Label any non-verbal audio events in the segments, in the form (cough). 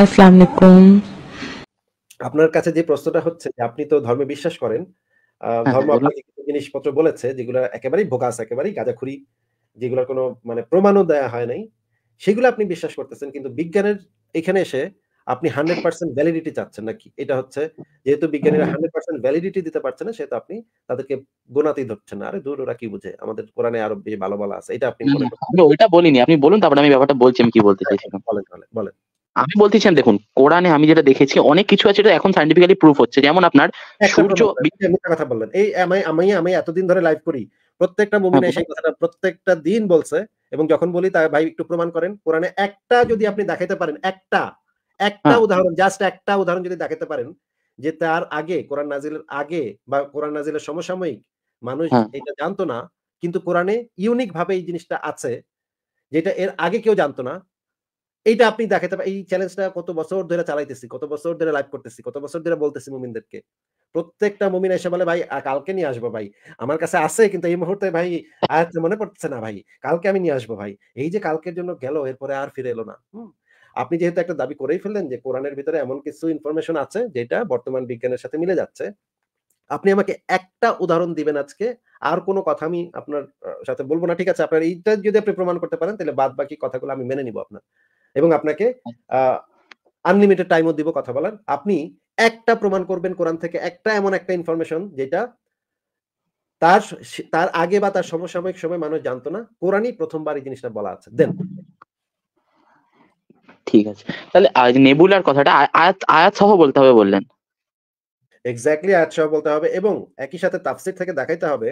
আসসালামু আপনার কাছে যে প্রশ্নটা হচ্ছে যে আপনি তো ধর্মে বিশ্বাস করেন হ্যাঁ, ধর্ম আপনাকে জিনিসপত্র বলেছে যেগুলো একেবারেই ভোগাস একেবারেই গাঁজাখুরি যেগুলোর কোনো মানে প্রমাণও দেয়া হয় নাই সেগুলো আপনি বিশ্বাস করতেছেন কিন্তু বিজ্ঞানের এখানে এসে আপনি হান্ড্রেড পার্সেন্ট ভ্যালিডিটি চাচ্ছেন নাকি এটা হচ্ছে যেহেতু বিজ্ঞানীরা হান্ড্রেড পার্সেন্ট ভ্যালিডিটি দিতে পারছে না সেহেতু আপনি তাদেরকে গোনাতেই ধরছেন আরে দূর ওরা কি বুঝে আমাদের কোরআনে আরো বেশি ভালো ভালো আছে এটা আপনি ওইটা বলিনি আপনি বলুন তারপরে আমি ব্যাপারটা বলছি আমি কি বলতে হ্যাঁ, হ্যাঁ, চাইছি বলেন বলেন আমি বলতেছিলাম দেখুন কোরআনে আমি যেটা দেখেছি অনেক কিছু আছে এটা এখন সাইন্টিফিক্যালি প্রুফ হচ্ছে যেমন আপনার সূর্য কথা বললেন এই আমি আমি আমি এতদিন ধরে লাইভ করি প্রত্যেকটা মুমিন হ্যাঁ, এসে কথাটা প্রত্যেকটা দিন বলছে এবং যখন বলি তাই ভাই একটু প্রমাণ করেন কোরআনে একটা যদি আপনি দেখাতে পারেন একটা একটা হ্যাঁ। উদাহরণ জাস্ট একটা উদাহরণ যদি দেখাতে পারেন যে তার আগে কোরআন নাজিলের আগে বা কোরআন নাজিলের সমসাময়িক মানুষ হ্যাঁ। এটা জানতো না কিন্তু কোরআনে ইউনিক ভাবে এই জিনিসটা আছে যেটা এর আগে কেউ জানতো না এইটা আপনি দেখাতে এই চ্যালেঞ্জটা কত বছর ধরে চালাইতেছি কত বছর ধরে লাইভ করতেছি কত বছর ধরে বলতেছি মুমিনদেরকে প্রত্যেকটা মুমিন এসে বলে ভাই কালকে নিয়ে আসবো ভাই আমার কাছে আছে কিন্তু এই মুহূর্তে ভাই আর মনে পড়তেছে না ভাই কালকে আমি নিয়ে আসবো ভাই এই যে কালকের জন্য গেল এরপরে আর ফিরে এলো না আপনি যেহেতু একটা দাবি করেই ফেললেন যে কোরআনের ভিতরে এমন কিছু ইনফরমেশন আছে যেটা বর্তমান বিজ্ঞানের সাথে মিলে যাচ্ছে আপনি আমাকে একটা উদাহরণ দিবেন আজকে আর কোনো কথা আমি আপনার সাথে বলবো না ঠিক আছে আপনার এইটা যদি আপনি প্রমাণ করতে পারেন তাহলে বাদ বাকি কথাগুলো আমি মেনে নিব আপনার এবং আপনাকে হ্যাঁ। আনলিমিটেড টাইমও দিব কথা বলার আপনি একটা প্রমাণ করবেন কোরআন থেকে একটা এমন একটা ইনফরমেশন যেটা তার তার আগে বা তার সমসাময়িক সময় মানুষ জানতো না কোরআনই প্রথমবার এই জিনিসটা বলা আছে দেন ঠিক আছে তাহলে নেবুলার কথাটা আয়াত আয়াত সহ বলতে হবে বললেন এক্স্যাক্টলি আয়াত সহ বলতে হবে এবং একই সাথে তাফসির থেকে দেখাইতে হবে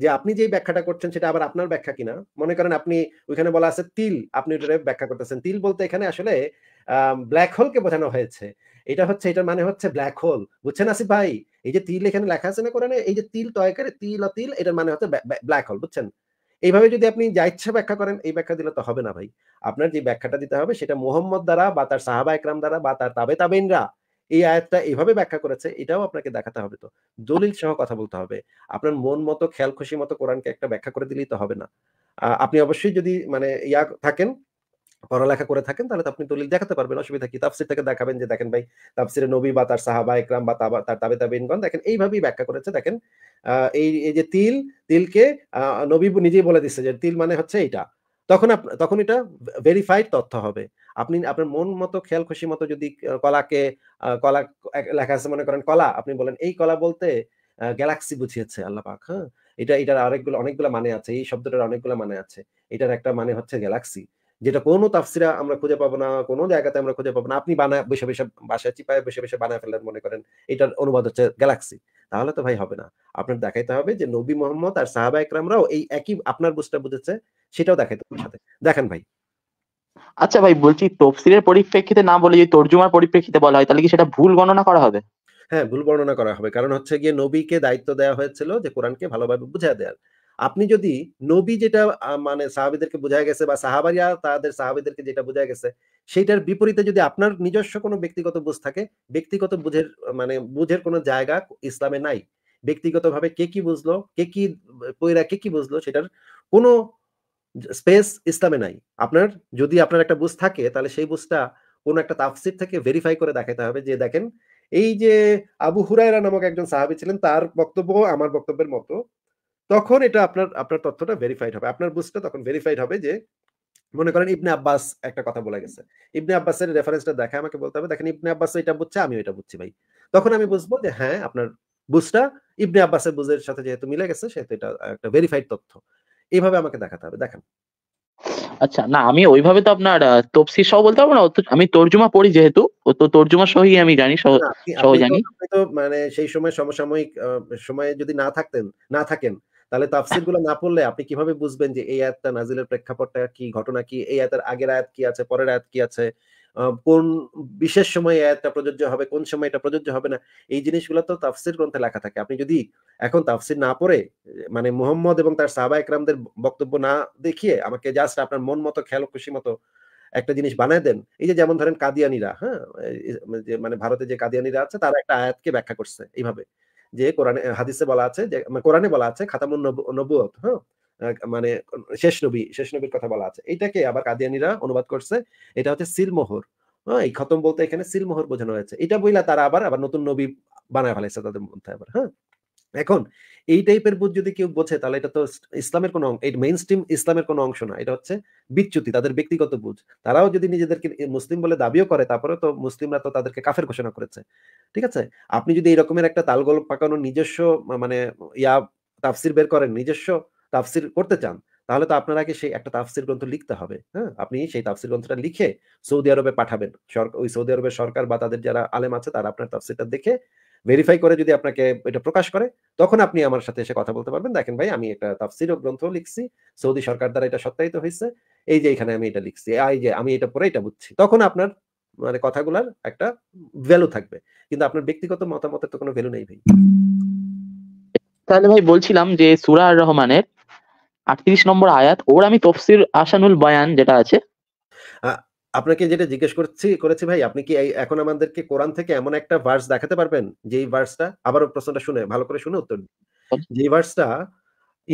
যে আপনি যেই ব্যাখ্যাটা করছেন সেটা আবার আপনার ব্যাখ্যা কিনা মনে করেন আপনি ওইখানে বলা আছে তিল আপনি ওটা ব্যাখ্যা করতেছেন তিল বলতে এখানে আসলে ব্ল্যাক হোলকে বোঝানো হয়েছে এটা হচ্ছে এটার মানে হচ্ছে ব্ল্যাক হোল বুঝছেন আসি ভাই এই যে তিল এখানে লেখা আছে না করেন এই যে তিল তয়কারে তিল অ তিল এটার মানে হচ্ছে ব্ল্যাক হোল বুঝছেন এইভাবে যদি আপনি যা ইচ্ছা ব্যাখ্যা করেন এই ব্যাখ্যা দিলে তো হবে না ভাই আপনার যে ব্যাখ্যাটা দিতে হবে সেটা মোহাম্মদ দ্বারা বা তার সাহাবা একরাম দ্বারা বা তার তাবে তাবেনরা এই আয়াতটা এভাবে ব্যাখ্যা করেছে এটাও আপনাকে দেখাতে হবে তো দলিল সহ কথা বলতে হবে আপনার মন মতো খেয়াল খুশি মতো কোরআনকে একটা ব্যাখ্যা করে দিলেই তো হবে না আপনি অবশ্যই যদি মানে ইয়া থাকেন পড়ালেখা করে থাকেন তাহলে তো আপনি দলিল দেখাতে পারবেন অসুবিধা কি তাফসিরটাকে দেখাবেন যে দেখেন ভাই তাফসিরে নবী বা তার সাহাবা একরাম বা তার তাবে তাবিনগণ দেখেন এইভাবেই ব্যাখ্যা করেছে দেখেন এই যে তিল তিলকে নবী নিজেই বলে দিচ্ছে যে তিল মানে হচ্ছে এটা তখন তখন এটা ভেরিফাইড তথ্য হবে আপনি আপনার মন মতো খেয়াল খুশি মতো যদি কলাকে কলা লেখা আছে মনে করেন কলা আপনি বলেন এই কলা বলতে গ্যালাক্সি বুঝিয়েছে আল্লাহ পাক হ্যাঁ এটা এটার আরেকগুলো অনেকগুলো মানে আছে এই শব্দটার অনেকগুলো মানে আছে এটার একটা মানে হচ্ছে গ্যালাক্সি যেটা কোনো তাফসিরা আমরা খুঁজে পাবো না কোনো জায়গাতে আমরা খুঁজে পাবো না আপনি বানা বসে বসে বাসায় চিপায় বসে বসে বানায় ফেললেন মনে করেন এটার অনুবাদ হচ্ছে গ্যালাক্সি তাহলে তো ভাই হবে না আপনার দেখাইতে হবে যে নবী মোহাম্মদ আর সাহাবা একরামরাও এই একই আপনার বুঝটা বুঝেছে সেটাও দেখাইতে হবে সাথে দেখেন ভাই আচ্ছা ভাই বলছি তফসিলের পরিপ্রেক্ষিতে না বলে যদি তর্জুমার পরিপ্রেক্ষিতে বলা হয় তাহলে কি সেটা ভুল গণনা করা হবে হ্যাঁ ভুল বর্ণনা করা হবে কারণ হচ্ছে গিয়ে নবীকে দায়িত্ব দেওয়া হয়েছিল যে কোরআনকে ভালোভাবে বুঝা দেওয়ার আপনি যদি নবী যেটা মানে সাহাবিদেরকে বোঝা গেছে বা সাহাবারিয়া তাদের সাহাবিদেরকে যেটা বোঝা গেছে সেইটার বিপরীতে যদি আপনার নিজস্ব কোনো ব্যক্তিগত বুঝ থাকে ব্যক্তিগত বুঝের মানে বুঝের কোনো জায়গা ইসলামে নাই ব্যক্তিগত ভাবে কে কি বুঝলো কে কি পৈরা কে কি বুঝলো সেটার কোনো স্পেস ইসলামে নাই আপনার যদি আপনার একটা বুঝ থাকে তাহলে সেই বুঝটা কোন একটা তাফসির থেকে ভেরিফাই করে দেখাতে হবে যে দেখেন এই যে আবু হুরাইরা নামক একজন সাহাবি ছিলেন তার বক্তব্য আমার বক্তব্যের মতো তখন এটা আপনার আপনার তথ্যটা ভেরিফাইড হবে আপনার বুঝটা তখন ভেরিফাইড হবে যে মনে করেন ইবনে আব্বাস একটা কথা বলে গেছে ইবনে আব্বাসের রেফারেন্সটা দেখা আমাকে বলতে হবে দেখেন ইবনে আব্বাস এটা বুঝছে আমি এটা বুঝছি ভাই তখন আমি বুঝবো যে হ্যাঁ আপনার বুঝটা ইবনে আব্বাসের বুঝের সাথে যেহেতু মিলে গেছে সেহেতু এটা একটা ভেরিফাইড তথ্য এইভাবে আমাকে দেখাতে হবে দেখেন আচ্ছা না আমি ওইভাবে তো আপনার তফসি সহ বলতে পারবো না আমি তর্জমা পড়ি যেহেতু ও তো তর্জমা সহই আমি জানি সহ জানি তো মানে সেই সময় সমসাময়িক সময়ে যদি না থাকতেন না থাকেন তাহলে তাফসির গুলো না পড়লে আপনি কিভাবে বুঝবেন যে এই আয়াতটা নাজিলের প্রেক্ষাপটটা কি ঘটনা কি এই আয়াতের আগের আয়াত কি আছে পরের আয়াত কি আছে কোন বিশেষ সময় আয়াতটা প্রযোজ্য হবে কোন সময় এটা প্রযোজ্য হবে না এই জিনিসগুলো তো তাফসির গ্রন্থে লেখা থাকে আপনি যদি এখন তাফসির না পড়ে মানে মোহাম্মদ এবং তার সাহবা একরামদের বক্তব্য না দেখিয়ে আমাকে জাস্ট আপনার মন মতো খেয়াল খুশি মতো একটা জিনিস বানায় দেন এই যে যেমন ধরেন কাদিয়ানিরা হ্যাঁ মানে ভারতে যে কাদিয়ানিরা আছে তারা একটা আয়াতকে ব্যাখ্যা করছে এইভাবে যে কোরআনে হাদিসে বলা আছে যে মানে কোরআনে বলা আছে খাতামুন নবুয়ত হ্যাঁ মানে শেষ নবী শেষ নবীর কথা বলা আছে এইটাকে আবার কাদিয়ানিরা অনুবাদ করছে এটা হচ্ছে সিলমোহর হ্যাঁ এই খতম বলতে এখানে সিলমোহর বোঝানো হয়েছে এটা বইলা তারা আবার আবার নতুন নবী বানায় ফেলাইছে তাদের মধ্যে আবার হ্যাঁ এখন এই টাইপের বুথ যদি কেউ বোঝে তাহলে এটা তো ইসলামের কোনো এই মেইন স্ট্রিম ইসলামের কোনো অংশ না এটা হচ্ছে বিচ্যুতি তাদের ব্যক্তিগত বুঝ তারাও যদি নিজেদেরকে মুসলিম বলে দাবিও করে তারপরে তো মুসলিমরা তো তাদেরকে কাফের ঘোষণা করেছে ঠিক আছে আপনি যদি এরকমের একটা তালগোল পাকানো নিজস্ব মানে ইয়া তাফসির বের করেন নিজস্ব তাফসির করতে চান তাহলে তো আপনার আগে সেই একটা তাফসির গ্রন্থ লিখতে হবে হ্যাঁ আপনি সেই তাফসির গ্রন্থটা লিখে সৌদি আরবে পাঠাবেন সরকার ওই সৌদি আরবের সরকার বা তাদের যারা আলেম আছে তারা আপনার তাফসিরটা দেখে ভেরিফাই করে যদি আপনাকে এটা প্রকাশ করে তখন আপনি আমার সাথে এসে কথা বলতে পারবেন দেখেন ভাই আমি একটা তাফসির গ্রন্থ লিখছি সৌদি সরকার দ্বারা এটা সত্যায়িত হয়েছে এই যে এখানে আমি এটা লিখছি এই যে আমি এটা পরে এটা বুঝছি তখন আপনার মানে কথাগুলার একটা ভ্যালু থাকবে কিন্তু আপনার ব্যক্তিগত মতামতের তো কোনো ভ্যালু নেই ভাই তাহলে ভাই বলছিলাম যে সুরা আর রহমানের আটত্রিশ নম্বর আয়াত ওর আমি তফসির আসানুল বয়ান যেটা আছে আপনাকে যেটা জিজ্ঞেস করছি করেছি ভাই আপনি কি এখন আমাদেরকে কোরআন থেকে এমন একটা ভার্স দেখাতে পারবেন যে এই ভার্সটা আবারও প্রশ্নটা শুনে ভালো করে শুনে উত্তর যে ভার্সটা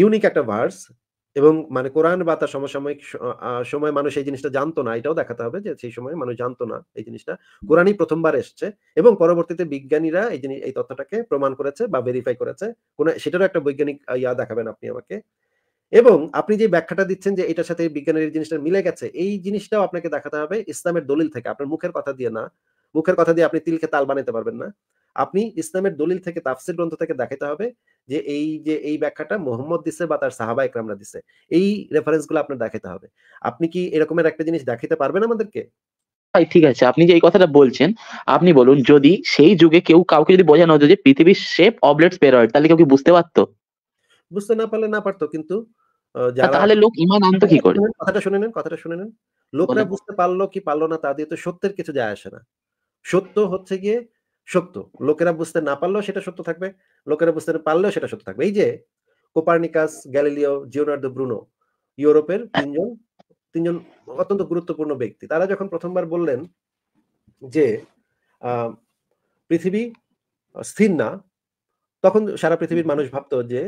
ইউনিক একটা ভার্স এবং মানে কোরআন বা তার সমসাময়িক সময় মানুষ এই জিনিসটা জানতো না এটাও দেখাতে হবে যে সেই সময় মানুষ জানতো না এই জিনিসটা কোরআনই প্রথমবার এসছে এবং পরবর্তীতে বিজ্ঞানীরা এই জিনিস এই তথ্যটাকে প্রমাণ করেছে বা ভেরিফাই করেছে কোন সেটারও একটা বৈজ্ঞানিক ইয়া দেখাবেন আপনি আমাকে এবং আপনি যে ব্যাখ্যাটা দিচ্ছেন যে এটার সাথে বিজ্ঞানের এই জিনিসটা মিলে গেছে এই জিনিসটাও আপনাকে দেখাতে হবে ইসলামের দলিল থেকে আপনার মুখের কথা দিয়ে না মুখের কথা দিয়ে আপনি তিলকে তাল বানাতে পারবেন না আপনি ইসলামের দলিল থেকে তাফসির গ্রন্থ থেকে দেখাতে হবে যে এই যে এই ব্যাখ্যাটা মোহাম্মদ দিছে বা তার সাহাবা একরামরা দিছে এই গুলো আপনার দেখাতে হবে আপনি কি এরকমের একটা জিনিস দেখাতে পারবেন আমাদেরকে ভাই ঠিক আছে আপনি যে এই কথাটা বলছেন আপনি বলুন যদি সেই যুগে কেউ কাউকে যদি বোঝানো হতো যে পৃথিবীর শেপ অবলেট স্পেরয়েড তাহলে কেউ কি বুঝতে পারতো বুঝতে না পারলে না পারতো কিন্তু তাহলে লোক ইমান আনতে কি করে কথাটা শুনে নেন কথাটা শুনে নেন লোকরা বুঝতে পারলো কি পারলো না তা দিয়ে তো সত্যের কিছু যায় আসে না সত্য হচ্ছে গিয়ে সত্য লোকেরা বুঝতে না পারলেও সেটা সত্য থাকবে লোকেরা বুঝতে না পারলেও সেটা সত্য থাকবে এই যে কোপার্নিকাস গ্যালিলিও জিওনার্দো ব্রুনো ইউরোপের হ্যাঁ। তিনজন তিনজন অত্যন্ত গুরুত্বপূর্ণ ব্যক্তি তারা যখন প্রথমবার বললেন যে পৃথিবী স্থির না তখন সারা পৃথিবীর মানুষ ভাবত যে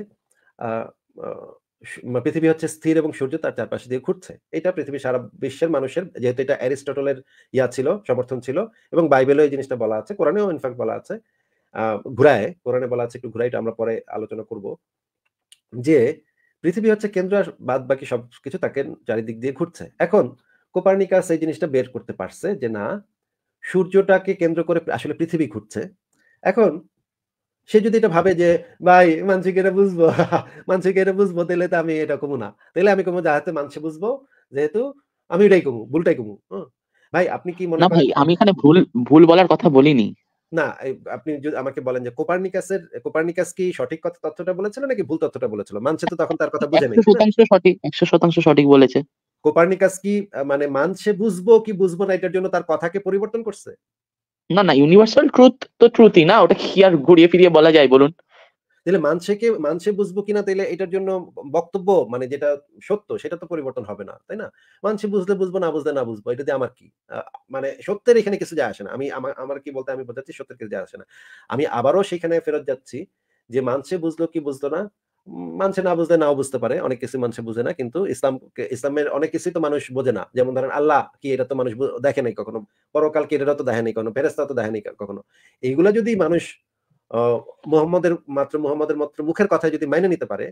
পৃথিবী হচ্ছে স্থির এবং সূর্য তার চারপাশে দিয়ে ঘুরছে এটা পৃথিবী সারা বিশ্বের মানুষের যেহেতু এটা অ্যারিস্টটলের ইয়া ছিল সমর্থন ছিল এবং বাইবেলও এই জিনিসটা বলা আছে কোরআনেও ইনফ্যাক্ট বলা আছে ঘুরায় কোরআনে বলা আছে একটু ঘুরাইটা আমরা পরে আলোচনা করব যে পৃথিবী হচ্ছে কেন্দ্র আর বাদ বাকি সব কিছু তাকে চারিদিক দিয়ে ঘুরছে এখন কোপার্নিকাস এই জিনিসটা বের করতে পারছে যে না সূর্যটাকে কেন্দ্র করে আসলে পৃথিবী ঘুরছে এখন সে যদি এটা ভাবে যে ভাই মানসিক এটা বুঝবো (laughs) মানসিক এটা বুঝবো তাহলে তো আমি এটা কমু না তাহলে আমি কমু যাতে আচ্ছা, মানসি বুঝবো যেহেতু আমি ওটাই কমু ভুলটাই কমু ভাই আপনি কি মনে ভাই আমি এখানে ভুল ভুল বলার কথা বলিনি না আপনি যদি আমাকে বলেন যে কোপারনিকাসের কোপারনিকাস কি সঠিক কথা তথ্যটা বলেছিল নাকি ভুল তথ্যটা বলেছিল মানছে তো তখন তার কথা বুঝে নেই শতাংশ সঠিক একশো শতাংশ সঠিক বলেছে কোপারনিকাস কি মানে মানসে বুঝবো কি বুঝবো না এটার জন্য তার কথাকে পরিবর্তন করছে না না ইউনিভার্সাল ট্রুথ তো ট্রুথই না ওটা কি আর ঘুরিয়ে ফিরিয়ে বলা যায় বলুন তাহলে মানছে কে মানছে বুঝবো কিনা তাহলে এটার জন্য বক্তব্য মানে যেটা সত্য সেটা তো পরিবর্তন হবে না তাই না মানছে বুঝলে বুঝবো না বুঝলে না বুঝবো এটাতে আমার কি মানে সত্যের এখানে কিছু যায় আসে না আমি আমার আমার কি বলতে আমি বোঝাচ্ছি সত্যের কিছু যায় আসে না আমি আবারও সেখানে ফেরত যাচ্ছি যে মানছে বুঝলো কি বুঝলো না মানছে না বুঝতে নাও বুঝতে পারে অনেক কিছু মানুষ বুঝে না কিন্তু ইসলাম ইসলামের অনেক কিছুই তো মানুষ বোঝে না যেমন ধরেন আল্লাহ কি এটা তো মানুষ দেখে নাই কখনো পরকাল কি এটা তো দেখে নাই কখনো ফেরেস্তা তো দেখে নাই কখনো এইগুলো যদি মানুষ মুহাম্মদের মাত্র মুহাম্মদের মাত্র মুখের কথা যদি মাইনে নিতে পারে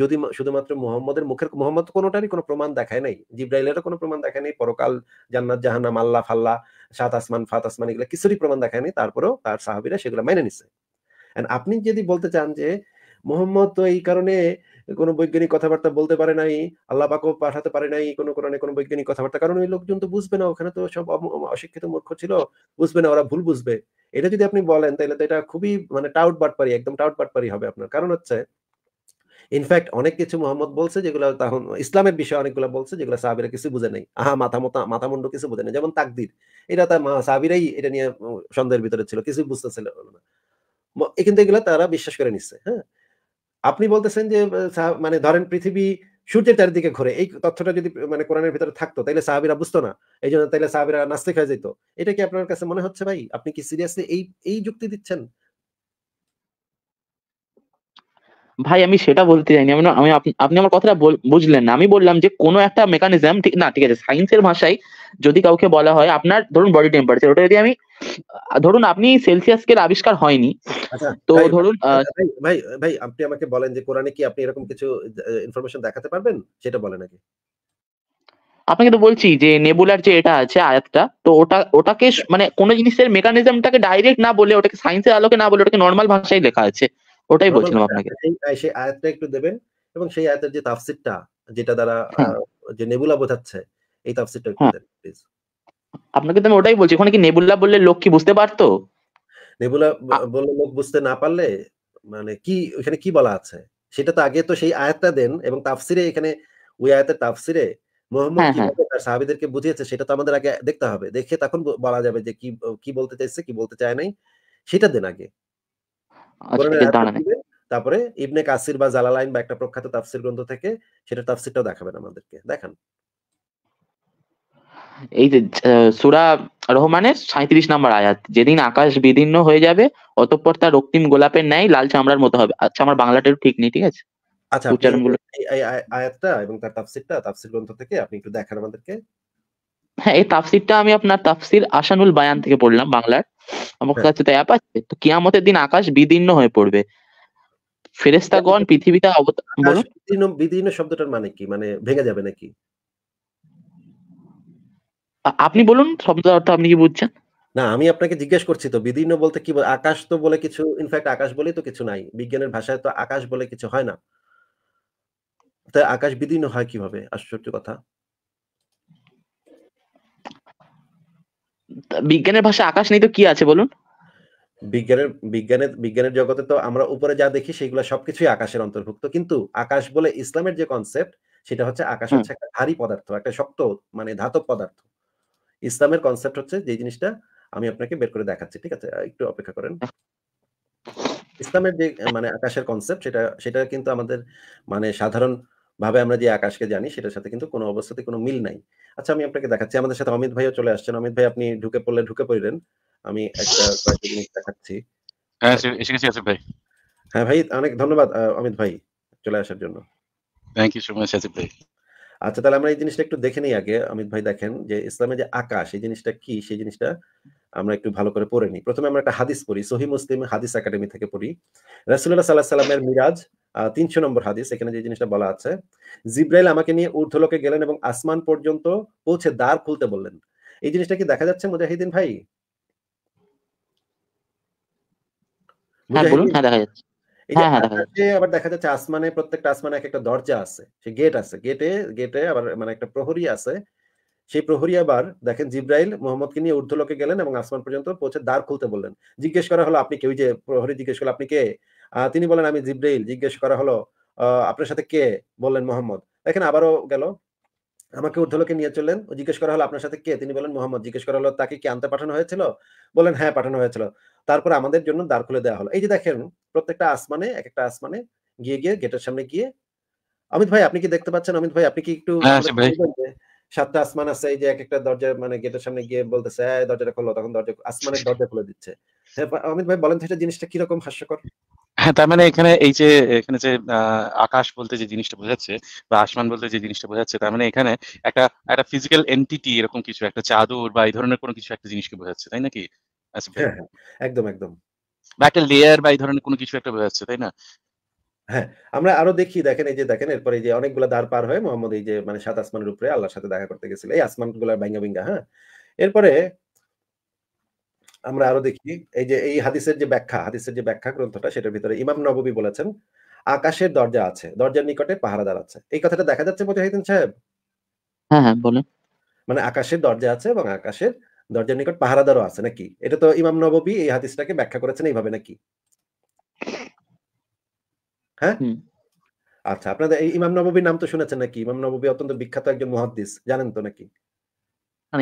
যদি শুধুমাত্র মুহাম্মদের মুখের মুহাম্মদ কোনোটারই কোনো প্রমাণ দেখায় নাই জিব্রাইলেরও কোনো প্রমাণ দেখায় নাই পরকাল জান্নাত জাহান্নাম আল্লাহ ফাল্লা সাত আসমান ফাত আসমান এগুলো কিছুরই প্রমাণ দেখায় নাই তারপরেও তার সাহাবিরা সেগুলো মেনে নিছে আপনি যদি বলতে চান যে মোহাম্মদ তো এই কারণে কোন বৈজ্ঞানিক কথাবার্তা বলতে পারে নাই আল্লাহ পাকও পাঠাতে পারে নাই কোনো কোরআনে কোনো বৈজ্ঞানিক কথাবার্তা কারণ ওই লোকজন তো বুঝবে না ওখানে তো সব অশিক্ষিত মূর্খ ছিল বুঝবে না ওরা ভুল বুঝবে এটা যদি আপনি বলেন তাহলে তো এটা খুবই মানে টাউট বাটপারি একদম টাউট বাটপারি হবে আপনার কারণ হচ্ছে ইনফ্যাক্ট অনেক কিছু মোহাম্মদ বলছে যেগুলো তখন ইসলামের বিষয়ে অনেকগুলো বলছে যেগুলো সাহাবিরা কিছু বুঝে নেই আহা মাথা মতা মাথা মুন্ড কিছু বুঝে নেই যেমন তাকদির এটা তার মা সাহাবিরাই এটা নিয়ে সন্দেহের ভিতরে ছিল কিছু বুঝতেছিল না কিন্তু এগুলো তারা বিশ্বাস করে নিচ্ছে হ্যাঁ আপনি বলতেছেন যে মানে ধরেন পৃথিবী সূর্যের চারিদিকে ঘোরে এই তথ্যটা যদি মানে কোরআনের ভিতরে থাকতো তাহলে সাহাবিরা বুঝতো না এই জন্য তাহলে সাহাবিরা নাস্তিক হয়ে যেত এটা কি আপনার কাছে মনে হচ্ছে ভাই আপনি কি সিরিয়াসলি এই এই যুক্তি দিচ্ছেন ভাই আমি সেটা বলতে চাইনি আমি আমি আপনি আমার কথাটা বুঝলেন না আমি বললাম যে কোনো একটা মেকানিজম ঠিক না ঠিক আছে সায়েন্সের ভাষায় যদি কাউকে বলা হয় আপনার ধরুন বডি টেম্পারেচার ওটা যদি আমি ধরুন আপনি সেলসিয়াস স্কেল আবিষ্কার হয়নি আচ্ছা, তো ধরুন আচ্ছা, ভাই ভাই আপনি আমাকে বলেন যে কোরআনে কি আপনি এরকম কিছু ইনফরমেশন দেখাতে পারবেন সেটা বলেন আগে আপনাকে তো বলছি যে নেবুলার যে এটা আছে আয়াতটা তো ওটা ওটাকে মানে কোন জিনিসের মেকানিজমটাকে ডাইরেক্ট না বলে ওটাকে সায়েন্সের আলোকে না বলে ওটাকে নর্মাল ভাষায় লেখা আছে ওটাই বলছিলাম আপনাকে সেই আয়াতটা একটু দেবেন এবং সেই আয়াতের যে তাফসিরটা যেটা দ্বারা হ্যাঁ। যে নেবুলা বোঝাচ্ছে এই তাফসিরটা একটু হ্যাঁ। দেন প্লিজ আপনাকে তো আমি ওটাই বলছি ওখানে কি নেবুলা বললে লোক কি বুঝতে পারতো নেবুলা বললে লোক বুঝতে না পারলে মানে কি ওখানে কি বলা আছে সেটা তো আগে তো সেই আয়াতটা দেন এবং তাফসিরে এখানে ওই আয়াতের তাফসিরে মোহাম্মদ হ্যাঁ, কিভাবে তার সাহাবিদেরকে বুঝিয়েছে সেটা তো আমাদের আগে দেখতে হবে দেখে তখন বলা যাবে যে কি কি বলতে চাইছে কি বলতে চায় নাই সেটা দেন আগে তারপরে ইবনে কাসির বা জালালাইন বা একটা প্রখ্যাত তাফসির গ্রন্থ থেকে সেটা তাফসিরটাও দেখাবেন আমাদেরকে দেখান এই যে সুরা রহমানের সাঁত্রিশ নাম্বার আয়াত যেদিন আকাশ বিদীর্ণ হয়ে যাবে অতঃপর তার রক্তিম গোলাপের ন্যায় লাল চামড়ার মতো হবে আচ্ছা আমার বাংলাটা ঠিক নেই ঠিক আছে আচ্ছা উচ্চারণগুলো এই আয়াতটা এবং তার তাফসিরটা তাফসির গ্রন্থ থেকে আপনি একটু দেখান আমাদেরকে হ্যাঁ এই তাফসিরটা আমি আপনার তাফসির আসানুল বায়ান থেকে পড়লাম বাংলার আমার কাছে তো অ্যাপ আছে তো কিয়ামতের দিন আকাশ বিদীর্ণ হয়ে পড়বে ফেরেস্তাগণ হ্যাঁ, পৃথিবীতে বিদীর্ণ শব্দটার মানে কি মানে ভেঙে যাবে নাকি আপনি বলুন শব্দ অর্থ আপনি কি বুঝছেন না আমি আপনাকে জিজ্ঞেস করছি তো বিদীর্ণ বলতে কি আকাশ তো বলে কিছু ইনফ্যাক্ট আকাশ বলে তো কিছু নাই বিজ্ঞানের ভাষায় তো আকাশ বলে কিছু হয় না তা আকাশ বিদীর্ণ হয় কিভাবে আশ্চর্য কথা বিজ্ঞানের ভাষা আকাশ নেই তো কি আছে বলুন বিজ্ঞানের বিজ্ঞানের বিজ্ঞানের জগতে তো আমরা উপরে যা দেখি সেগুলো সবকিছুই আকাশের অন্তর্ভুক্ত কিন্তু আকাশ বলে ইসলামের যে কনসেপ্ট সেটা হচ্ছে আকাশ হচ্ছে একটা ভারী পদার্থ একটা শক্ত মানে ধাতব পদার্থ ইসলামের কনসেপ্ট হচ্ছে যে জিনিসটা আমি আপনাকে বের করে দেখাচ্ছি ঠিক আছে একটু অপেক্ষা করেন ইসলামের যে মানে আকাশের কনসেপ্ট সেটা সেটা কিন্তু আমাদের মানে সাধারণ ভাবে আমরা যে আকাশকে জানি সেটার সাথে কিন্তু কোনো অবস্থাতে কোনো মিল নাই আচ্ছা আমি আপনাকে দেখাচ্ছি আমাদের সাথে অমিত ভাইও চলে আসছেন অমিত ভাই আপনি ঢুকে পড়লে ঢুকে পড়লেন আমি একটা (laughs) কয়েকটা জিনিস দেখাচ্ছি হ্যাঁ এসে গেছি আসিফ ভাই হ্যাঁ ভাই অনেক ধন্যবাদ অমিত ভাই চলে আসার জন্য thank you so much Asif ভাই আচ্ছা তাহলে আমরা এই জিনিসটা একটু দেখে নেই আগে অমিত ভাই দেখেন যে ইসলামে যে আকাশ এই জিনিসটা কি সেই জিনিসটা আমরা একটু ভালো করে পড়ে নিই প্রথমে আমরা একটা হাদিস পড়ি সহি মুসলিম হাদিস একাডেমি থেকে পড়ি রাসুল্লাহ সাল্লাহ সাল্লামের মিরাজ তিনশো নম্বর হাদিস এখানে যে জিনিসটা বলা আছে জিব্রাইল আমাকে নিয়ে ঊর্ধ্বলোকে গেলেন এবং আসমান পর্যন্ত পৌঁছে দ্বার খুলতে বললেন এই জিনিসটা কি দেখা যাচ্ছে মুজাহিদিন ভাই হ্যাঁ, হ্যাঁ, হ্যাঁ, আবার দেখা যাচ্ছে আসমানে প্রত্যেকটা আসমানে এক একটা দরজা আছে সে গেট আছে গেটে গেটে আবার মানে একটা প্রহরী আছে সেই প্রহরী আবার দেখেন জিব্রাইল মোহাম্মদকে নিয়ে ঊর্ধ্বলোকে গেলেন এবং আসমান পর্যন্ত পৌঁছে দ্বার খুলতে বললেন জিজ্ঞেস করা হলো আপনি কে ওই যে প্রহরী জিজ্ঞেস করলো আপনি কে তিনি বলেন আমি জিব্রাইল জিজ্ঞেস করা হলো আপনার সাথে কে বললেন মোহাম্মদ এখানে আবারও গেল আমাকে উর্ধ্বলোকে নিয়ে চললেন ও জিজ্ঞেস করা হলো আপনার সাথে কে তিনি বলেন মোহাম্মদ জিজ্ঞেস করা হলো তাকে কি আনতে পাঠানো হয়েছিল বলেন হ্যাঁ পাঠানো হয়েছিল তারপর আমাদের জন্য দ্বার খুলে দেওয়া হলো এই যে দেখেন প্রত্যেকটা আসমানে এক একটা আসমানে গিয়ে গিয়ে গেটের সামনে গিয়ে অমিত ভাই আপনি কি দেখতে পাচ্ছেন অমিত ভাই আপনি কি একটু হ্যাঁ, সাতটা আসমান আছে এই যে এক একটা দরজা মানে গেটের সামনে গিয়ে বলতেছে দরজাটা খোলো তখন দরজা আসমানের দরজা খুলে দিচ্ছে হ্যাঁ, অমিত ভাই বলেন তো এটা জিনিসটা কিরকম হাস্যকর হ্যাঁ তার মানে এখানে এই যে এখানে যে আকাশ বলতে যে জিনিসটা বোঝাচ্ছে বা আসমান বলতে যে জিনিসটা বোঝাচ্ছে তার মানে এখানে একটা একটা ফিজিক্যাল এন্টিটি এরকম কিছু একটা চাদর বা এই ধরনের কোনো কিছু একটা জিনিসকে বোঝাচ্ছে তাই নাকি আচ্ছা, হ্যাঁ, হ্যাঁ, একদম একদম বা একটা লেয়ার বা এই ধরনের কোনো কিছু একটা বোঝাচ্ছে তাই না হ্যাঁ আমরা আরো দেখি দেখেন এই যে দেখেন এরপরে যে অনেকগুলো দ্বার পার হয় মোহাম্মদ এই যে মানে সাত আসমানের উপরে আল্লাহর সাথে দেখা করতে গেছিল এই আসমান গুলার ভাঙ্গা ভাঙ্গা হ্যাঁ এরপরে আমরা আরো দেখি এই যে এই হাদিসের যে ব্যাখ্যা হাদিসের যে ব্যাখ্যা গ্রন্থটা সেটার ভিতরে ইমাম নবী বলেছেন আকাশের দরজা আছে দরজার নিকটে পাহারাদার আছে এই কথাটা দেখা যাচ্ছে মুজাহিদিন সাহেব হ্যাঁ হ্যাঁ বলেন মানে আকাশের দরজা আছে এবং আকাশের দরজার নিকট পাহারাদারও আছে নাকি এটা তো ইমাম নবী এই হাদিসটাকে ব্যাখ্যা করেছেন এইভাবে নাকি হ্যাঁ আচ্ছা আপনাদের এই ইমাম নবীর নাম তো শুনেছেন নাকি ইমাম নবী অত্যন্ত বিখ্যাত একজন মুহাদ্দিস জানেন তো নাকি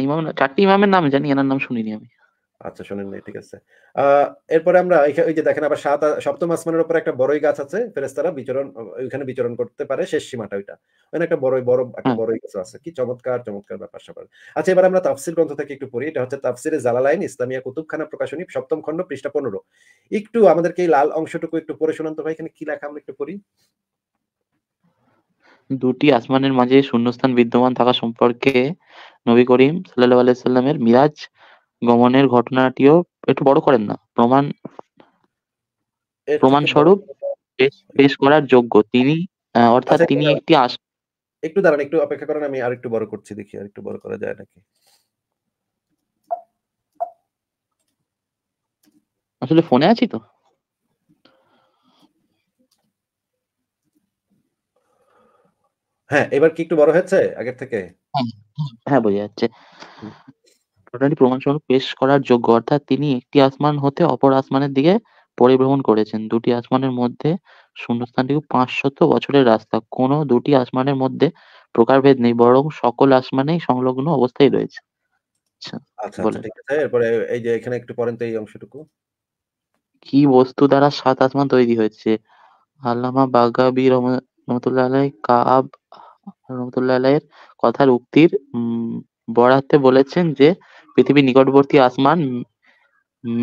ইমাম চারটি ইমামের নাম জানি এনার নাম শুনিনি আমি আচ্ছা শোনেন নাই ঠিক আছে এরপরে আমরা ওই যে দেখেন আবার সাত সপ্তম আসমানের উপর একটা বড়ই গাছ আছে ফেরেস্তারা বিচরণ ওইখানে বিচরণ করতে পারে শেষ সীমাটা ওইটা ওখানে একটা বড়ই বড় একটা বড়ই গাছ আছে কি চমৎকার চমৎকার ব্যাপার সবার আচ্ছা এবার আমরা তাফসির গ্রন্থ থেকে একটু পড়ি এটা হচ্ছে তাফসিরে জালালাইন ইসলামিয়া কুতুবখানা প্রকাশনী সপ্তম খণ্ড পৃষ্ঠা পনেরো একটু আমাদেরকে এই লাল অংশটুকু একটু পড়ে শোনান তো ভাই এখানে কি লেখা আমরা একটু পড়ি দুটি আসমানের মাঝে শূন্যস্থান বিদ্যমান থাকা সম্পর্কে নবী করিম সাল্লাহ আলাইসাল্লামের মিরাজ গমনের ঘটনাটিও একটু বড় করেন না প্রমাণ প্রমাণ স্বরূপ পেশ করার যোগ্য তিনি আচ্ছা, অর্থাৎ তিনি একটি একটু দাঁড়ান একটু অপেক্ষা করেন আমি আর একটু বড় করছি দেখি আর একটু বড় করা যায় নাকি আসলে ফোনে আছি তো হ্যাঁ এবার কি একটু বড় হয়েছে আগের থেকে হ্যাঁ, হ্যাঁ, হ্যাঁ বোঝা যাচ্ছে ঘটনাটি প্রমাণস্বরূপ পেশ করার যোগ্য, অর্থাৎ তিনি একটি আসমান হতে অপর আসমানের দিকে পরিভ্রমণ করেছেন। দুটি আসমানের মধ্যে শূন্যস্থানটুকু পাঁচশত বছরের রাস্তা। কোন দুটি আসমানের মধ্যে প্রকারভেদ নেই, বরং সকল আসমানেই সংলগ্ন অবস্থায় রয়েছে। আচ্ছা, আচ্ছা, আচ্ছা, কি বস্তু দ্বারা সাত আসমান তৈরি হয়েছে? আল্লামা বাগাবী রহমা- কাব কথার উক্তির উম বরাতে বলেছেন যে পৃথিবীর নিকটবর্তী আসমান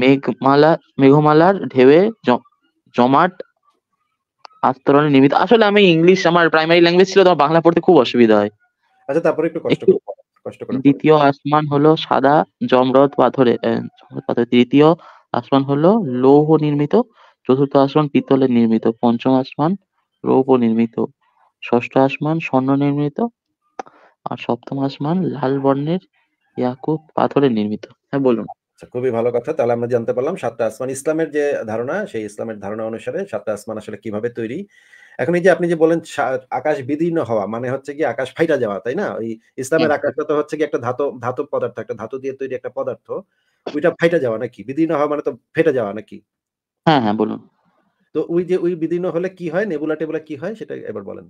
মেঘমালা মেঘমালার ঢেউয়ে জমাট আস্তরণে নিমিত আসলে আমি ইংলিশ আমার প্রাইমারি ল্যাঙ্গুয়েজ ছিল তোমার বাংলা পড়তে খুব অসুবিধা হয় আচ্ছা তারপরে একটু কষ্ট দ্বিতীয় আসমান হলো সাদা পাথরে তৃতীয় আসমান হলো লৌহ নির্মিত চতুর্থ আসমান পিতলের নির্মিত পঞ্চম আসমান রৌপ নির্মিত ষষ্ঠ আসমান স্বর্ণ নির্মিত আর সপ্তম আসমান লাল বর্ণের ইয়াকুব পাথরে নির্মিত হ্যাঁ বলুন আচ্ছা, খুবই ভালো কথা তাহলে আমরা জানতে পারলাম সাতটা আসমান ইসলামের যে ধারণা সেই ইসলামের ধারণা অনুসারে সাতটা আসমান আসলে কিভাবে তৈরি এখন এই যে আপনি যে বলেন আকাশ বিদীর্ণ হওয়া মানে হচ্ছে কি আকাশ ফাইটা যাওয়া তাই না ওই ইসলামের আকাশটা তো হচ্ছে কি একটা ধাতু ধাতব পদার্থ একটা ধাতু দিয়ে তৈরি একটা পদার্থ ওইটা ফাইটা যাওয়া নাকি বিদীর্ণ হওয়া মানে তো ফেটে যাওয়া নাকি হ্যাঁ হ্যাঁ বলুন তো ওই যে ওই বিদীর্ণ হলে কি হয় নেবুলা টেবুলা কি হয় সেটা এবার বলেন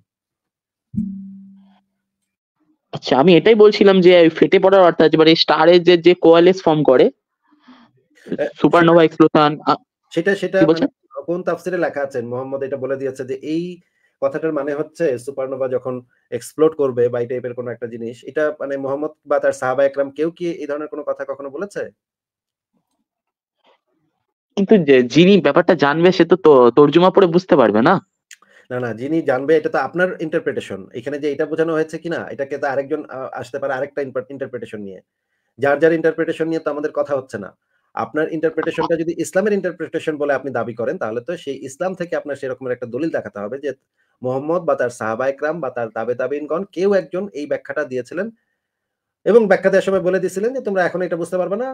আচ্ছা আমি এটাই বলছিলাম যে ফেটে পড়ার আছে মানে স্টারে যে যে কোয়ালেস ফর্ম করে সুপারনোভা এক্সপ্লোশন সেটা সেটা মানে কোন তাফসিরে লেখা আছে মোহাম্মদ এটা বলে দিয়েছে যে এই কথাটার মানে হচ্ছে সুপারনোভা যখন এক্সপ্লোড করবে বা এই টাইপের কোনো একটা জিনিস এটা মানে মোহাম্মদ বা তার সাহাবা একরাম কেউ কি এই ধরনের কোনো কথা কখনো বলেছে কিন্তু যিনি ব্যাপারটা জানবে সে তো তর্জমা পড়ে বুঝতে পারবে না না না যিনি জানবে এটা তো আপনার ইন্টারপ্রিটেশন এখানে যে এটা বোঝানো হয়েছে কিনা এটাকে তো আরেকজন আসতে পারে আরেকটা ইন্টারপ্রিটেশন নিয়ে যার যার ইন্টারপ্রিটেশন নিয়ে তো আমাদের কথা হচ্ছে না আপনার ইন্টারপ্রিটেশনটা যদি ইসলামের ইন্টারপ্রিটেশন বলে আপনি দাবি করেন তাহলে তো সেই ইসলাম থেকে আপনার সেরকমের একটা দলিল দেখাতে হবে যে মোহাম্মদ বা তার সাহাবা একরাম বা তার দাবে তাবিনগণ কেউ একজন এই ব্যাখ্যাটা দিয়েছিলেন এবং ব্যাখ্যা দেওয়ার সময় বলে দিয়েছিলেন যে তোমরা এখন এটা বুঝতে পারবে না